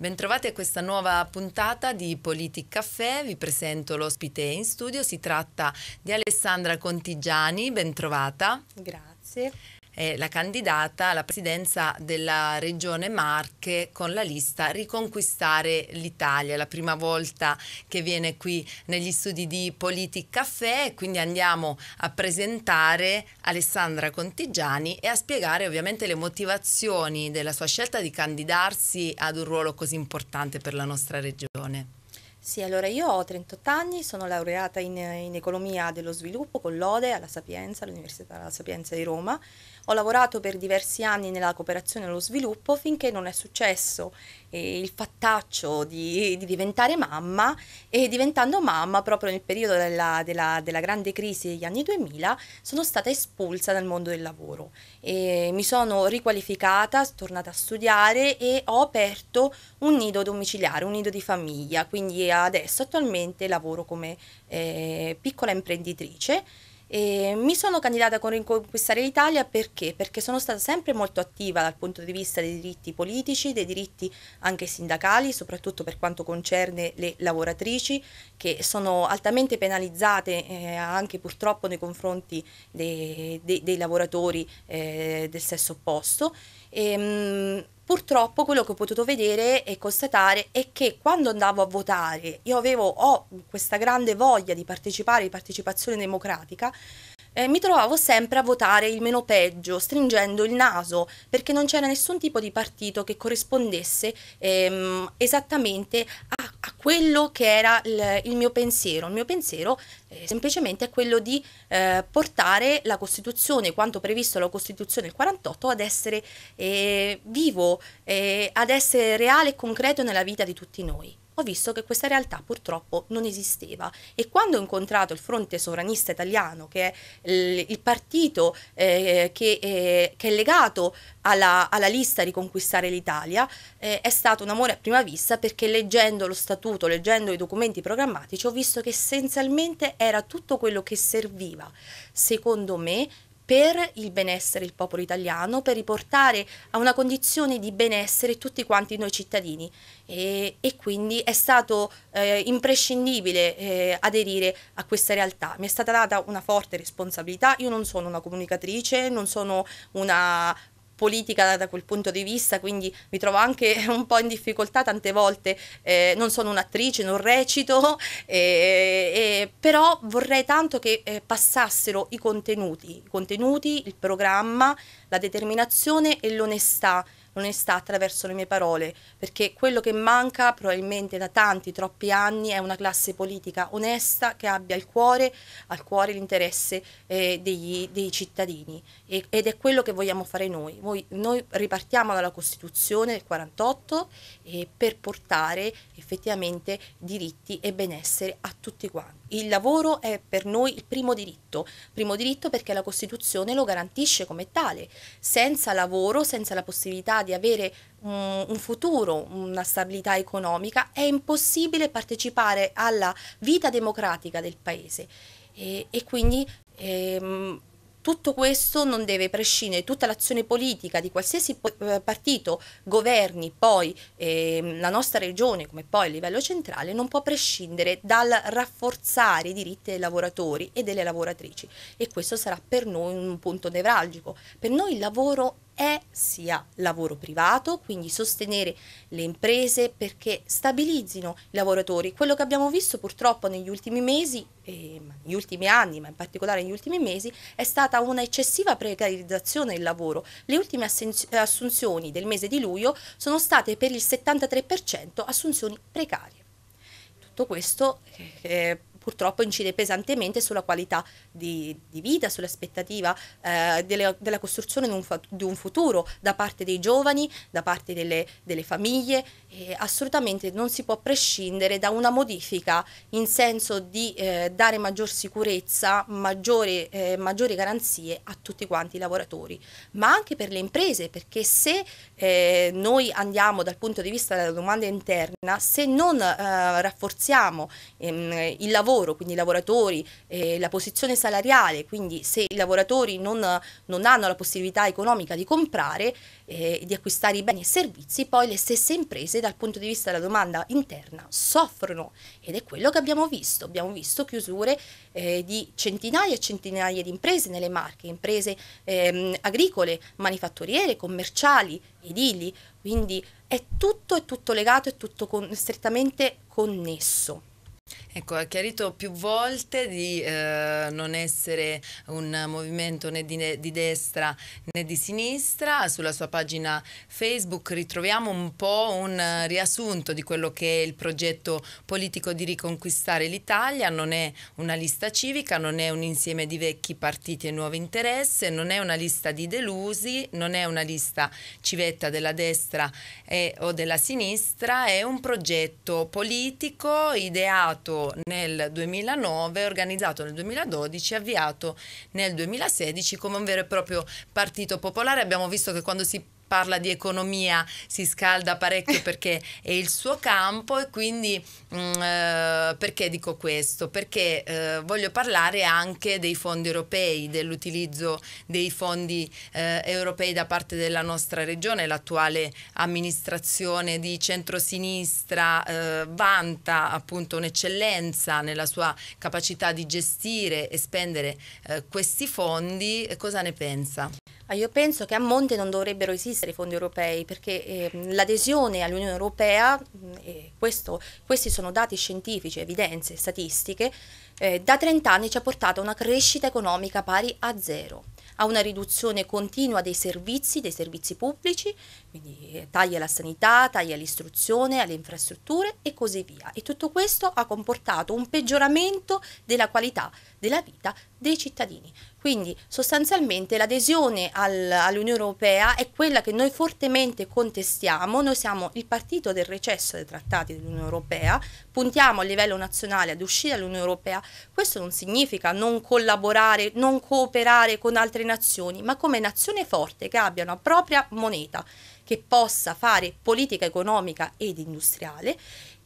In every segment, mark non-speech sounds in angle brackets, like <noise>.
Bentrovati a questa nuova puntata di Politic Caffè, vi presento l'ospite in studio, si tratta di Alessandra Contigiani, bentrovata. Grazie eh, la candidata alla presidenza della regione Marche con la lista Riconquistare l'Italia, la prima volta che viene qui negli studi di Politic Caffè, quindi andiamo a presentare Alessandra Contigiani e a spiegare ovviamente le motivazioni della sua scelta di candidarsi ad un ruolo così importante per la nostra regione. Sì, allora io ho 38 anni, sono laureata in, in economia dello sviluppo con l'Ode alla Sapienza, all'Università della Sapienza di Roma. Ho lavorato per diversi anni nella cooperazione e allo sviluppo finché non è successo eh, il fattaccio di, di, diventare mamma e diventando mamma proprio nel periodo della, della, della, grande crisi degli anni 2000 sono stata espulsa dal mondo del lavoro. E mi sono riqualificata, tornata a studiare e ho aperto un nido domiciliare, un nido di famiglia, quindi adesso attualmente lavoro come eh, piccola imprenditrice e mi sono candidata con Riconquistare l'Italia perché? Perché sono stata sempre molto attiva dal punto di vista dei diritti politici, dei diritti anche sindacali, soprattutto per quanto concerne le lavoratrici che sono altamente penalizzate eh, anche purtroppo nei confronti dei, dei, dei lavoratori eh, del sesso opposto. E, ehm, mh, Purtroppo quello che ho potuto vedere e constatare è che quando andavo a votare io avevo ho questa grande voglia di partecipare, di partecipazione democratica, eh, mi trovavo sempre a votare il meno peggio, stringendo il naso, perché non c'era nessun tipo di partito che corrispondesse ehm, esattamente a, a, quello che era il, il, mio pensiero. Il mio pensiero eh, semplicemente è quello di eh, portare la Costituzione, quanto previsto dalla Costituzione del 48, ad essere eh, vivo, eh, ad essere reale e concreto nella vita di tutti noi ho visto che questa realtà purtroppo non esisteva e quando ho incontrato il fronte sovranista italiano, che è il partito eh, che, eh, che, è legato alla, alla lista Riconquistare l'Italia, eh, è stato un amore a prima vista perché leggendo lo statuto, leggendo i documenti programmatici, ho visto che essenzialmente era tutto quello che serviva, secondo me, per il benessere del popolo italiano, per riportare a una condizione di benessere tutti quanti noi cittadini e, e quindi è stato eh, imprescindibile eh, aderire a questa realtà. Mi è stata data una forte responsabilità, io non sono una comunicatrice, non sono una politica da quel punto di vista, quindi mi trovo anche <laughs> un po' in difficoltà tante volte, eh, non sono un'attrice, non recito, <laughs> eh, eh, però vorrei tanto che eh, passassero i contenuti, i contenuti, il programma, la determinazione e l'onestà, l'onestà attraverso le mie parole, perché quello che manca probabilmente da tanti, troppi anni è una classe politica onesta che abbia al cuore, al cuore l'interesse eh, dei cittadini ed è quello che vogliamo fare noi. noi. noi ripartiamo dalla Costituzione del 48 eh, per portare effettivamente diritti e benessere a tutti quanti. Il lavoro è per noi il primo diritto, primo diritto perché la Costituzione lo garantisce come tale. Senza lavoro, senza la possibilità di avere un, un futuro, una stabilità economica, è impossibile partecipare alla vita democratica del Paese. E, e quindi ehm, tutto questo non deve prescindere, tutta l'azione politica di qualsiasi eh, partito governi poi eh, la nostra regione come poi a livello centrale non può prescindere dal rafforzare i diritti dei lavoratori e delle lavoratrici e questo sarà per noi un punto nevralgico. Per noi il lavoro è sia lavoro privato, quindi sostenere le imprese perché stabilizzino i lavoratori. Quello che abbiamo visto purtroppo negli ultimi mesi, eh, negli ultimi anni, ma in particolare negli ultimi mesi, è stata una eccessiva precarizzazione del lavoro. Le ultime assunzioni del mese di luglio sono state per il 73% assunzioni precarie. Tutto questo eh, eh purtroppo incide pesantemente sulla qualità di, di vita, sull'aspettativa eh, delle, della costruzione di un, di un, futuro da parte dei giovani, da parte delle, delle famiglie. E assolutamente non si può prescindere da una modifica in senso di eh, dare maggior sicurezza, maggiore, eh, maggiori garanzie a tutti quanti i lavoratori, ma anche per le imprese, perché se eh, noi andiamo dal punto di vista della domanda interna, se non eh, rafforziamo ehm, il lavoro, lavoro, quindi i lavoratori, eh, la posizione salariale, quindi se i lavoratori non, non hanno la possibilità economica di comprare e eh, di acquistare i beni e servizi, poi le stesse imprese dal punto di vista della domanda interna soffrono ed è quello che abbiamo visto, abbiamo visto chiusure eh, di centinaia e centinaia di imprese nelle Marche, imprese ehm, agricole, manifatturiere, commerciali, edili, quindi è tutto, è tutto legato, è tutto con, strettamente connesso. Ecco, ha chiarito più volte di eh, non essere un movimento né di, di, destra né di sinistra. Sulla sua pagina Facebook ritroviamo un po' un riassunto di quello che è il progetto politico di riconquistare l'Italia. Non è una lista civica, non è un insieme di vecchi partiti e nuovi interessi, non è una lista di delusi, non è una lista civetta della destra e, o della sinistra, è un progetto politico ideato iniziato nel 2009, organizzato nel 2012, avviato nel 2016 come un vero e proprio partito popolare. Abbiamo visto che quando si parla di economia, si scalda parecchio perché <laughs> è il suo campo e quindi mh, mm, eh, perché dico questo? Perché eh, voglio parlare anche dei fondi europei, dell'utilizzo dei fondi eh, europei da parte della nostra regione, l'attuale amministrazione di centrosinistra eh, vanta appunto un'eccellenza nella sua capacità di gestire e spendere eh, questi fondi, cosa ne pensa? Ah, io penso che a monte non dovrebbero esistere i fondi europei perché eh, l'adesione all'Unione Europea, eh, questo, questi sono dati scientifici, evidenze, statistiche, eh, da 30 anni ci ha portato a una crescita economica pari a zero a una riduzione continua dei servizi, dei servizi pubblici, quindi eh, tagli alla sanità, tagli all'istruzione, alle infrastrutture e così via. E tutto questo ha comportato un peggioramento della qualità della vita dei cittadini. Quindi sostanzialmente l'adesione al, all'Unione Europea è quella che noi fortemente contestiamo, noi siamo il partito del recesso dei trattati dell'Unione Europea, puntiamo a livello nazionale ad uscire dall'Unione Europea, questo non significa non collaborare, non cooperare con altre nazioni, ma come nazione forte che abbia una propria moneta che possa fare politica economica ed industriale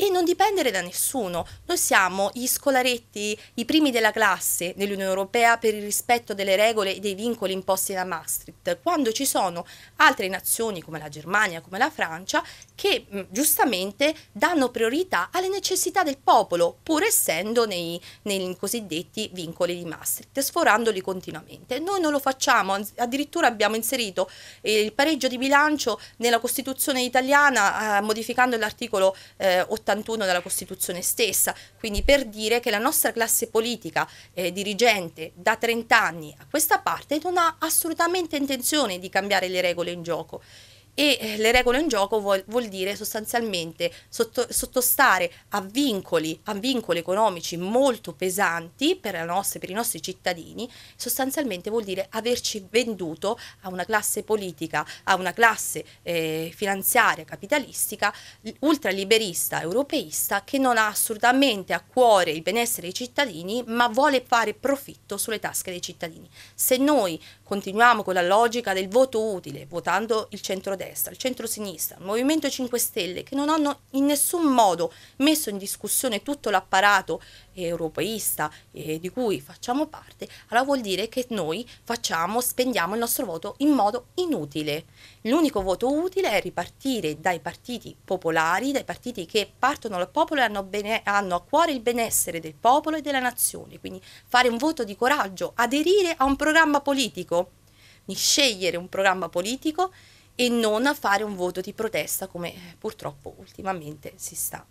e non dipendere da nessuno. Noi siamo gli scolaretti, i primi della classe nell'Unione Europea per il rispetto delle regole e dei vincoli imposti da Maastricht, quando ci sono altre nazioni come la Germania, come la Francia, che giustamente danno priorità alle necessità del popolo, pur essendo nei, nei cosiddetti vincoli di Maastricht, sforandoli continuamente. Noi non lo facciamo, addirittura abbiamo inserito eh, il pareggio di bilancio nella Costituzione italiana eh, modificando l'articolo eh, 80 81 della Costituzione stessa, quindi per dire che la nostra classe politica eh, dirigente da 30 anni a questa parte non ha assolutamente intenzione di cambiare le regole in gioco e eh, le regole in gioco vuol, vuol dire sostanzialmente sotto, sottostare a vincoli, a vincoli economici molto pesanti per, nostra, per i nostri cittadini, sostanzialmente vuol dire averci venduto a una classe politica, a una classe eh, finanziaria, capitalistica, ultraliberista, europeista, che non ha assolutamente a cuore il benessere dei cittadini, ma vuole fare profitto sulle tasche dei cittadini. Se noi continuiamo con la logica del voto utile, votando il centrodestra, centrodestra, il centrosinistra, il Movimento 5 Stelle, che non hanno in nessun modo messo in discussione tutto l'apparato europeista eh, di cui facciamo parte, allora vuol dire che noi facciamo, spendiamo il nostro voto in modo inutile. L'unico voto utile è ripartire dai partiti popolari, dai partiti che partono dal popolo e hanno, bene, hanno a cuore il benessere del popolo e della nazione, quindi fare un voto di coraggio, aderire a un programma politico, di scegliere un programma politico e non a fare un voto di protesta come eh, purtroppo ultimamente si sta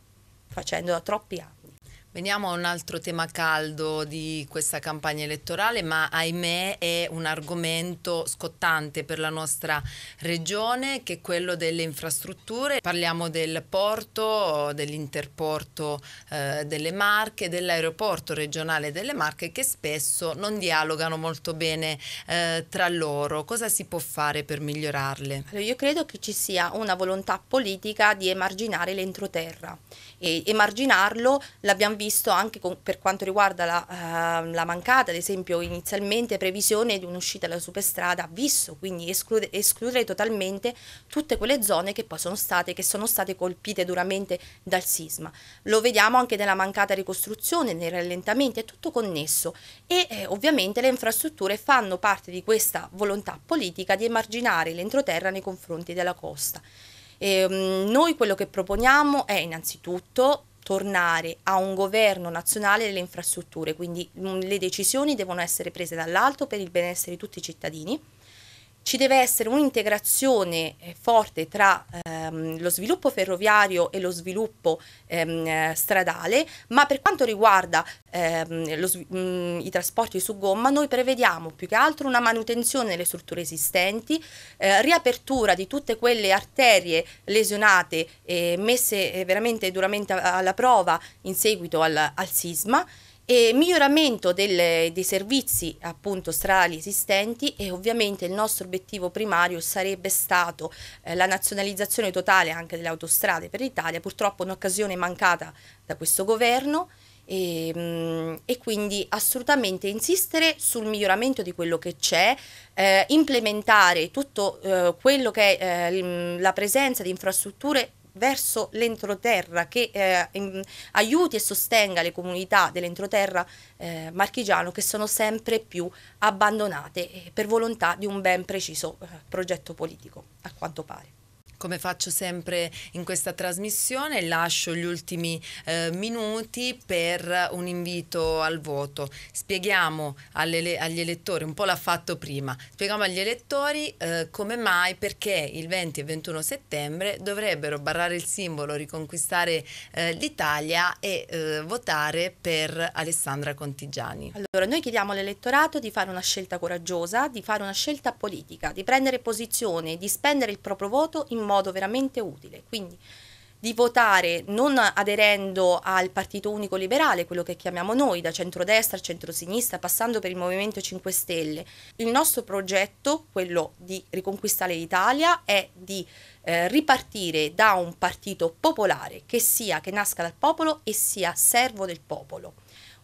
facendo da troppi anni. Veniamo a un altro tema caldo di questa campagna elettorale, ma ahimè è un argomento scottante per la nostra regione, che è quello delle infrastrutture. Parliamo del porto, dell'interporto eh, delle Marche, dell'aeroporto regionale delle Marche, che spesso non dialogano molto bene eh, tra loro. Cosa si può fare per migliorarle? io credo che ci sia una volontà politica di emarginare l'entroterra. E emarginarlo l'abbiamo visto anche con, per quanto riguarda la, uh, la, mancata, ad esempio, inizialmente previsione di un'uscita alla superstrada, visto quindi esclude, escludere totalmente tutte quelle zone che poi sono state, che sono state colpite duramente dal sisma. Lo vediamo anche nella mancata ricostruzione, nei rallentamenti, è tutto connesso e eh, ovviamente le infrastrutture fanno parte di questa volontà politica di emarginare l'entroterra nei confronti della costa. E, um, noi quello che proponiamo è innanzitutto tornare a un governo nazionale delle infrastrutture, quindi le decisioni devono essere prese dall'alto per il benessere di tutti i cittadini ci deve essere un'integrazione eh, forte tra ehm, lo sviluppo ferroviario e lo sviluppo ehm, eh, stradale, ma per quanto riguarda ehm, lo, mh, mm, i trasporti su gomma noi prevediamo più che altro una manutenzione delle strutture esistenti, eh, riapertura di tutte quelle arterie lesionate e messe eh, veramente duramente alla prova in seguito al, al sisma, e miglioramento del, dei servizi appunto strali esistenti e ovviamente il nostro obiettivo primario sarebbe stato eh, la nazionalizzazione totale anche delle autostrade per l'Italia, purtroppo un'occasione mancata da questo governo e, ehm, mh, e, quindi assolutamente insistere sul miglioramento di quello che c'è, eh, implementare tutto eh, quello che è eh, la presenza di infrastrutture verso l'entroterra che eh, in, aiuti e sostenga le comunità dell'entroterra eh, marchigiano che sono sempre più abbandonate eh, per volontà di un ben preciso eh, progetto politico, a quanto pare. Come faccio sempre in questa trasmissione, lascio gli ultimi eh, minuti per un invito al voto. Spieghiamo alle, agli elettori, un po' l'ha fatto prima, spieghiamo agli elettori eh, come mai, perché il 20 e 21 settembre dovrebbero barrare il simbolo, riconquistare eh, l'Italia e eh, votare per Alessandra Contigiani. Allora, noi chiediamo all'elettorato di fare una scelta coraggiosa, di fare una scelta politica, di prendere posizione, di spendere il proprio voto in modo veramente utile. Quindi di votare non aderendo al partito unico liberale, quello che chiamiamo noi, da centrodestra a centrosinistra, passando per il Movimento 5 Stelle. Il nostro progetto, quello di riconquistare l'Italia, è di eh, ripartire da un partito popolare che sia, che nasca dal popolo e sia servo del popolo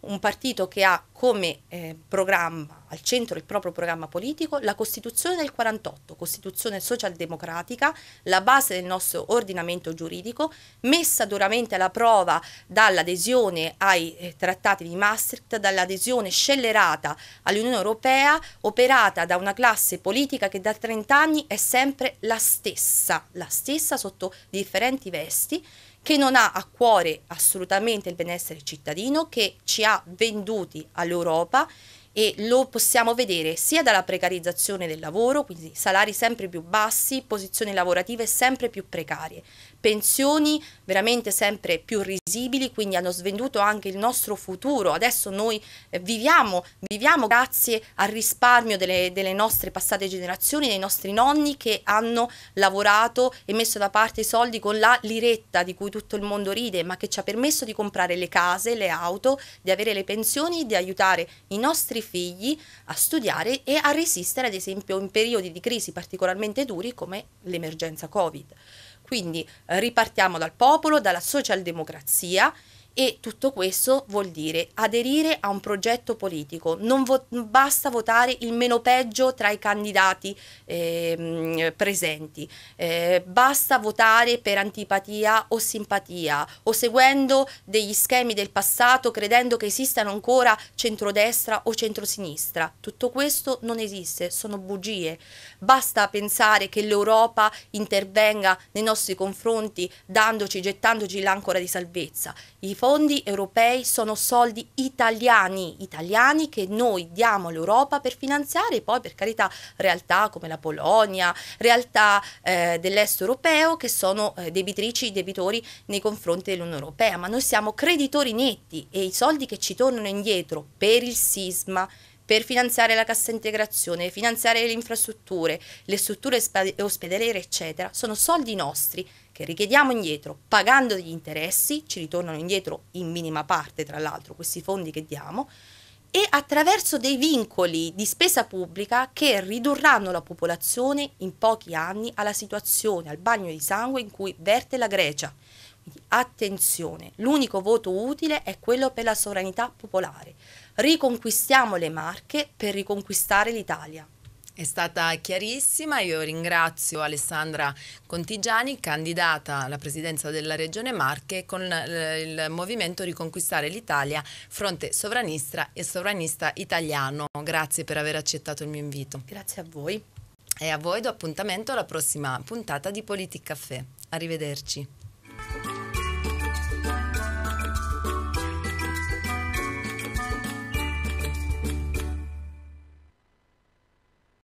un partito che ha come eh, programma, al centro il proprio programma politico, la Costituzione del 48, Costituzione socialdemocratica, la base del nostro ordinamento giuridico, messa duramente alla prova dall'adesione ai eh, trattati di Maastricht, dall'adesione scellerata all'Unione Europea, operata da una classe politica che da 30 anni è sempre la stessa, la stessa sotto differenti vesti, che non ha a cuore assolutamente il benessere cittadino, che ci ha venduti all'Europa e lo possiamo vedere sia dalla precarizzazione del lavoro, quindi salari sempre più bassi, posizioni lavorative sempre più precarie, pensioni veramente sempre più risibili, quindi hanno svenduto anche il nostro futuro. Adesso noi eh, viviamo, viviamo grazie al risparmio delle, delle nostre passate generazioni, dei nostri nonni che hanno lavorato e messo da parte i soldi con la liretta di cui tutto il mondo ride, ma che ci ha permesso di comprare le case, le auto, di avere le pensioni, di aiutare i nostri figli a studiare e a resistere, ad esempio, in periodi di crisi particolarmente duri come l'emergenza Covid. Quindi eh, ripartiamo dal popolo, dalla socialdemocrazia e tutto questo vuol dire aderire a un progetto politico, non vo- basta votare il meno peggio tra i candidati eh, presenti, eh, basta votare per antipatia o simpatia o seguendo degli schemi del passato credendo che esistano ancora centrodestra o centrosinistra. Tutto questo non esiste, sono bugie. Basta pensare che l'Europa intervenga nei nostri confronti dandoci, gettandoci l'ancora di salvezza. I fondi europei sono soldi italiani, italiani che noi diamo all'Europa per finanziare poi per carità realtà come la Polonia, realtà eh, dell'est europeo che sono eh, debitrici, debitori nei confronti dell'Unione Europea, ma noi siamo creditori netti e i soldi che ci tornano indietro per il sisma per finanziare la cassa integrazione, finanziare le infrastrutture, le strutture ospedaliere, eccetera, sono soldi nostri che richiediamo indietro, pagando degli interessi, ci ritornano indietro in minima parte, tra l'altro, questi fondi che diamo, e attraverso dei vincoli di spesa pubblica che ridurranno la popolazione in pochi anni alla situazione, al bagno di sangue in cui verte la Grecia. Quindi attenzione, l'unico voto utile è quello per la sovranità popolare riconquistiamo le Marche per riconquistare l'Italia. È stata chiarissima, io ringrazio Alessandra Contigiani, candidata alla presidenza della Regione Marche con eh, il movimento Riconquistare l'Italia, fronte sovranista e sovranista italiano. Grazie per aver accettato il mio invito. Grazie a voi. E a voi do appuntamento alla prossima puntata di Politic Caffè. Arrivederci.